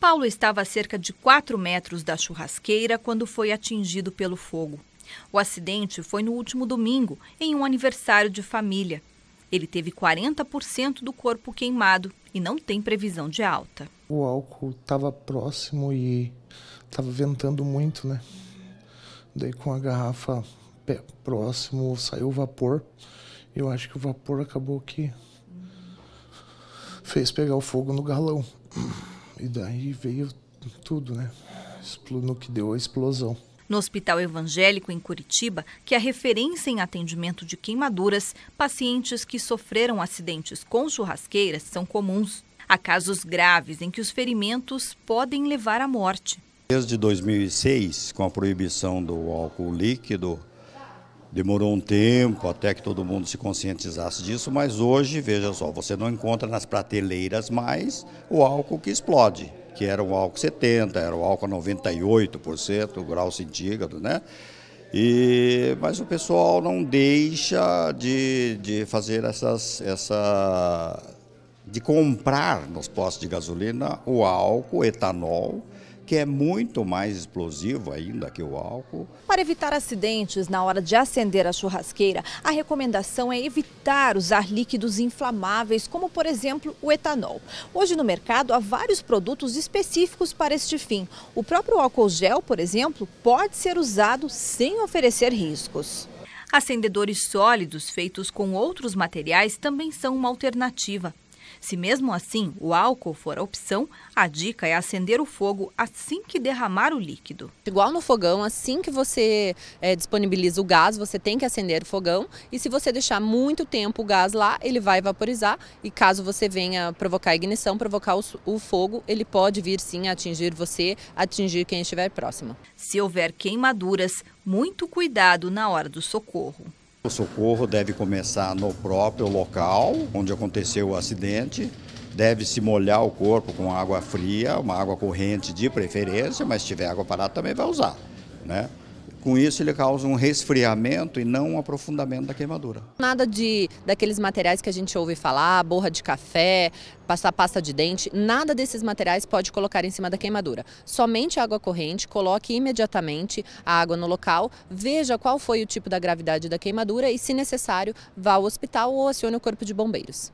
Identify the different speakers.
Speaker 1: Paulo estava a cerca de 4 metros da churrasqueira quando foi atingido pelo fogo. O acidente foi no último domingo, em um aniversário de família. Ele teve 40% do corpo queimado e não tem previsão de alta.
Speaker 2: O álcool estava próximo e estava ventando muito, né? Daí com a garrafa próximo saiu o vapor. Eu acho que o vapor acabou que fez pegar o fogo no galão. E daí veio tudo, né? No que deu a explosão.
Speaker 1: No Hospital Evangélico em Curitiba, que é referência em atendimento de queimaduras, pacientes que sofreram acidentes com churrasqueiras são comuns. Há casos graves em que os ferimentos podem levar à morte.
Speaker 3: Desde 2006, com a proibição do álcool líquido, Demorou um tempo até que todo mundo se conscientizasse disso, mas hoje, veja só, você não encontra nas prateleiras mais o álcool que explode, que era o álcool 70, era o álcool 98%, grau centígrado, né? E, mas o pessoal não deixa de, de fazer essas, essa. de comprar nos postos de gasolina o álcool, o etanol, que é muito mais explosivo ainda que o álcool.
Speaker 1: Para evitar acidentes na hora de acender a churrasqueira, a recomendação é evitar usar líquidos inflamáveis, como por exemplo o etanol. Hoje no mercado há vários produtos específicos para este fim. O próprio álcool gel, por exemplo, pode ser usado sem oferecer riscos. Acendedores sólidos feitos com outros materiais também são uma alternativa. Se mesmo assim o álcool for a opção,
Speaker 4: a dica é acender o fogo assim que derramar o líquido. Igual no fogão, assim que você é, disponibiliza o gás, você tem que acender o fogão. E se você deixar muito tempo o gás lá, ele vai vaporizar. E caso você venha provocar ignição, provocar o, o fogo, ele pode vir sim atingir você, atingir quem estiver próximo. Se houver queimaduras, muito cuidado na hora do socorro.
Speaker 3: O socorro deve começar no próprio local onde aconteceu o acidente. Deve se molhar o corpo com água fria, uma água corrente de preferência, mas se tiver água parada também vai usar, né? Com isso, ele causa um resfriamento e não um aprofundamento da queimadura.
Speaker 4: Nada de daqueles materiais que a gente ouve falar, borra de café, passar pasta de dente, nada desses materiais pode colocar em cima da queimadura. Somente água corrente, coloque imediatamente a água no local, veja qual foi o tipo da gravidade da queimadura e, se necessário, vá ao hospital ou acione o corpo de bombeiros.